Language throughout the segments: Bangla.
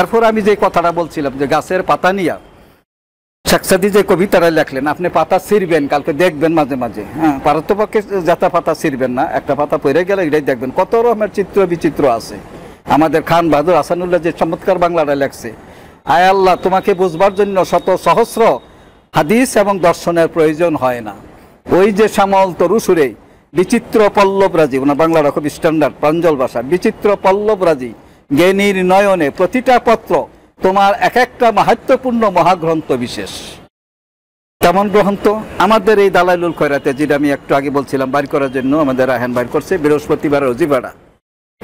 এরপর আমি যে কথাটা বলছিলাম যে গাছের পাতা নিয়া শাকসাদি যে কবিতাটা লেখলেন আপনি পাতা ছিঁড়বেন কালকে দেখবেন মাঝে মাঝে হ্যাঁ পারতপক্ষে যাতা পাতা ছিঁড়বেন না একটা পাতা পড়ে গেলে এটাই দেখবেন কত রকমের চিত্র বিচিত্র আছে আমাদের খান বাহাদুর হাসানুল্লাহ যে চমৎকার বাংলাটা লেখছে আয় আল্লাহ তোমাকে বুঝবার জন্য শত সহস্র হাদিস এবং দর্শনের প্রয়োজন হয় না ওই যে শ্যামল তরু সুরে বিচিত্র পল্লব রাজি ওনার বাংলাটা খুব স্ট্যান্ডার্ড প্রাঞ্জল ভাষা বিচিত্র পল্লব রাজি জ্ঞানীর নয়নে প্রতিটা পত্র তোমার এক একটা মাহাত্মপূর্ণ মহাগ্রন্থ বিশেষ তেমন গ্রন্থ আমাদের এই দালাইলুল খয়রাতে যেটা আমি একটু আগে বলছিলাম বাইর করার জন্য আমাদের আহেন বাইর করছে বৃহস্পতিবার রজিবাড়া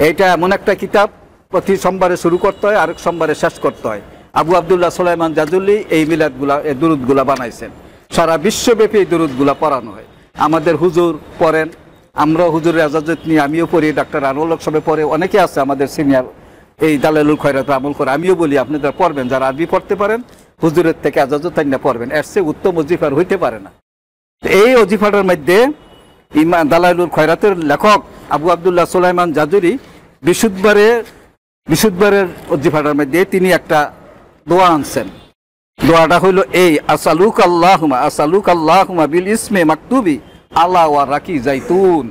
এটা এমন একটা কিতাব প্রতি সোমবারে শুরু করতে হয় আরেক সোমবারে শেষ করতে হয় আবু আবদুল্লাহ সোলাইমান জাজুল্লি এই মিলাদগুলা এই দুরুদগুলা বানাইছেন সারা বিশ্বব্যাপী এই দুরুদগুলা পড়ানো হয় আমাদের হুজুর পড়েন আমরা হুজুরের আজাজত নিয়ে আমিও পড়ি ডাক্তার আনোলক সবে পড়ে অনেকে আছে আমাদের সিনিয়র এই দালালুল খয়রাত আমল করে আমিও বলি আপনি যারা পড়বেন যারা আরবি পড়তে পারেন হুজুরের থেকে তাই না পড়বেন এর সে উত্তম অজিফার হইতে পারে না এই অজিফাটার মধ্যে ইমা দালালুল খয়রাতের লেখক আবু আবদুল্লাহ সোলাইমান জাজুরি বিশুদ্ধবারের বিশুদ্ধবারের অজিফাটার মধ্যে তিনি একটা দোয়া আনছেন দোয়াটা হইল এই আসালুক আল্লাহমা আসালুক আল্লাহমা বিল ইসমে মাকতুবি আল্লাহ ওয়া রাকি জাইতুন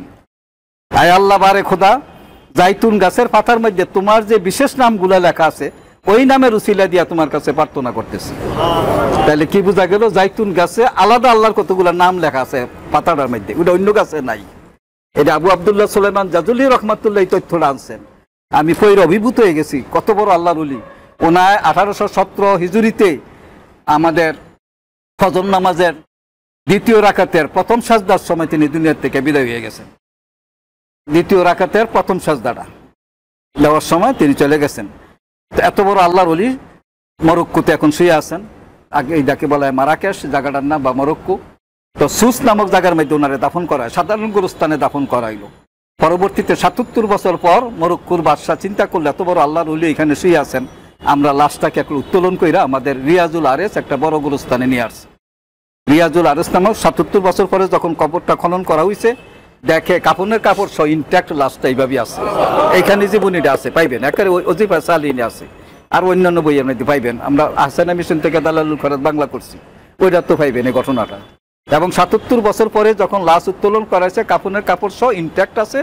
আয় আল্লাহ বারে খোদা জাইতুন গাছের পাতার মধ্যে তোমার যে বিশেষ গুলা লেখা আছে ওই নামের উসিলা দিয়া তোমার কাছে প্রার্থনা করতেছে তাহলে কি বোঝা গেল জাইতুন গাছে আলাদা আল্লাহর কতগুলা নাম লেখা আছে পাতাটার মধ্যে ওটা অন্য গাছে নাই এটা আবু আবদুল্লাহ সোলেমান জাজুলি রহমাতুল্লাহ এই তথ্যটা আনছেন আমি ফৈর অভিভূত হয়ে গেছি কত বড় আল্লাহর উলি ওনায় আঠারোশো সতেরো হিজুরিতে আমাদের ফজর নামাজের দ্বিতীয় রাখাতের প্রথম সাজদার সময় তিনি দুনিয়ার থেকে বিদায় হয়ে গেছেন দ্বিতীয় রাখাতের প্রথম সাজদাটা দেওয়ার সময় তিনি চলে গেছেন তো এত বড় আল্লাহর অলি মরক্কোতে এখন শুয়ে আছেন আগে এই যাকে বলা হয় মারাকেশ জায়গাটার নাম বা মরক্কু তো সুস নামক জায়গার মধ্যে ওনারে দাফন করায় সাধারণ গুরুস্থানে দাফন করাইল পরবর্তীতে সাতাত্তর বছর পর মরক্কুর বাদশাহ চিন্তা করলে এত বড় আল্লাহর উলি এখানে শুয়ে আছেন আমরা লাশটাকে একটু উত্তোলন কইরা আমাদের রিয়াজুল আরেস একটা বড় গুরুস্থানে নিয়ে আসছে রিয়াজুল আরেস নামক সাতাত্তর বছর পরে যখন কবরটা খনন করা হয়েছে দেখে কাপড়ের কাপড় সব ইনট্যাক্ট লাস্টটা এইভাবে আছে এইখানে জীবনীটা আছে পাইবেন একেবারে অজিফা চালিনে আছে আর অন্যান্য বই আপনি পাইবেন আমরা আহসানা মিশন থেকে দালাল খরাত বাংলা করছি ওইটা তো পাইবেন এই ঘটনাটা এবং সাতাত্তর বছর পরে যখন লাশ উত্তোলন করাইছে হয়েছে কাপড়ের কাপড় সব ইনট্যাক্ট আছে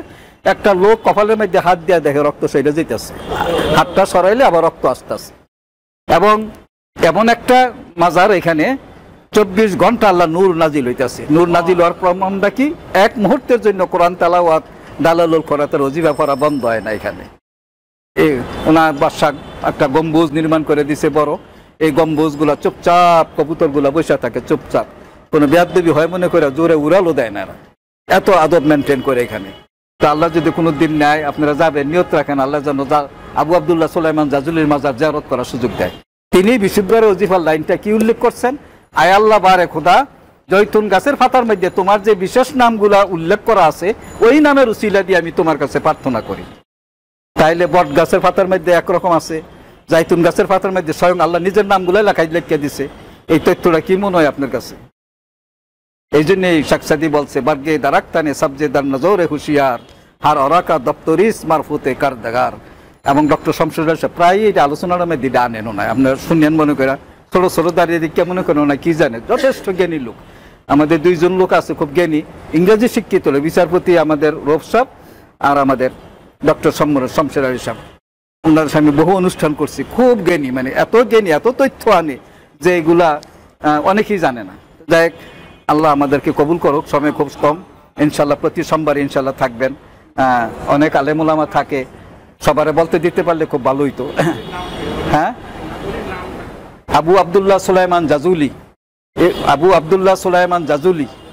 একটা লোক কপালের মধ্যে হাত দিয়ে দেখে রক্ত সেটা যেতেছে হাতটা সরাইলে আবার রক্ত আসতেছে এবং এমন একটা মাজার এখানে চব্বিশ ঘন্টা আল্লাহ নূর নাজিল হইতেছে নূর নাজিল হওয়ার প্রমাণটা কি এক মুহূর্তের জন্য কোরআন তালাওয়াত দালালুল কোরআতের অজিবা করা বন্ধ হয় না এখানে এই ওনার বাসা একটা গম্বুজ নির্মাণ করে দিছে বড় এই গম্বুজগুলা চুপচাপ কবুতরগুলা বসে থাকে চুপচাপ কোনো দেবী হয় মনে করে জোরে উড়ালও দেয় না এত আদব মেনটেন করে এখানে তা আল্লাহ যদি কোনো দিন নেয় আপনারা যাবেন নিয়ত রাখেন আল্লাহ যেন আবু আবদুল্লাহ সোলাইমান জাজুলের মাজার জারত করার সুযোগ দেয় তিনি বিশুদ্ধ অজিফার লাইনটা কি উল্লেখ করছেন আয়াল্লা বারে খুদা জৈতুন গাছের ফাতার মধ্যে তোমার যে বিশেষ নামগুলা উল্লেখ করা আছে ওই নামের উচিলা দিয়ে আমি তোমার কাছে প্রার্থনা করি তাইলে বট গাছের ফাতার মধ্যে একরকম আছে জাইতুন গাছের ফাতার মধ্যে স্বয়ং আল্লাহ নিজের নামগুলো লেখাই লেখিয়ে দিছে এই তথ্যটা কি মনে হয় আপনার কাছে এই জন্য এই শাকসাদি বলছে বার্গে দারাক্তানে সাবজে দার নজরে হুশিয়ার হার অরাকা দপ্তরিস মারফুতে কার দাগার এবং ডক্টর শামসুর প্রায় এটা আলোচনার মধ্যে এনো না আপনারা শুনেন মনে করা ছোট ছোট দাঁড়িয়ে দিকে কেমন করো না কি জানে যথেষ্ট জ্ঞানী লোক আমাদের দুইজন লোক আছে খুব জ্ঞানী ইংরেজি শিক্ষিত হলে বিচারপতি আমাদের রোফ সাহ আর আমাদের ডক্টর সম্মর শমশের আলী সাহেব ওনার স্বামী বহু অনুষ্ঠান করছি খুব জ্ঞানী মানে এত জ্ঞানী এত তথ্য আনে যে এগুলা অনেকেই জানে না যাই আল্লাহ আমাদেরকে কবুল করুক সময় খুব কম ইনশাল্লাহ প্রতি সোমবার ইনশাল্লাহ থাকবেন অনেক আলেমুলামা থাকে সবারে বলতে দিতে পারলে খুব ভালোই তো হ্যাঁ আবু আবদুল্লাহ সুলাইমান জাজুলি আবু আবদুল্লাহ সুলাইমান জাজুলি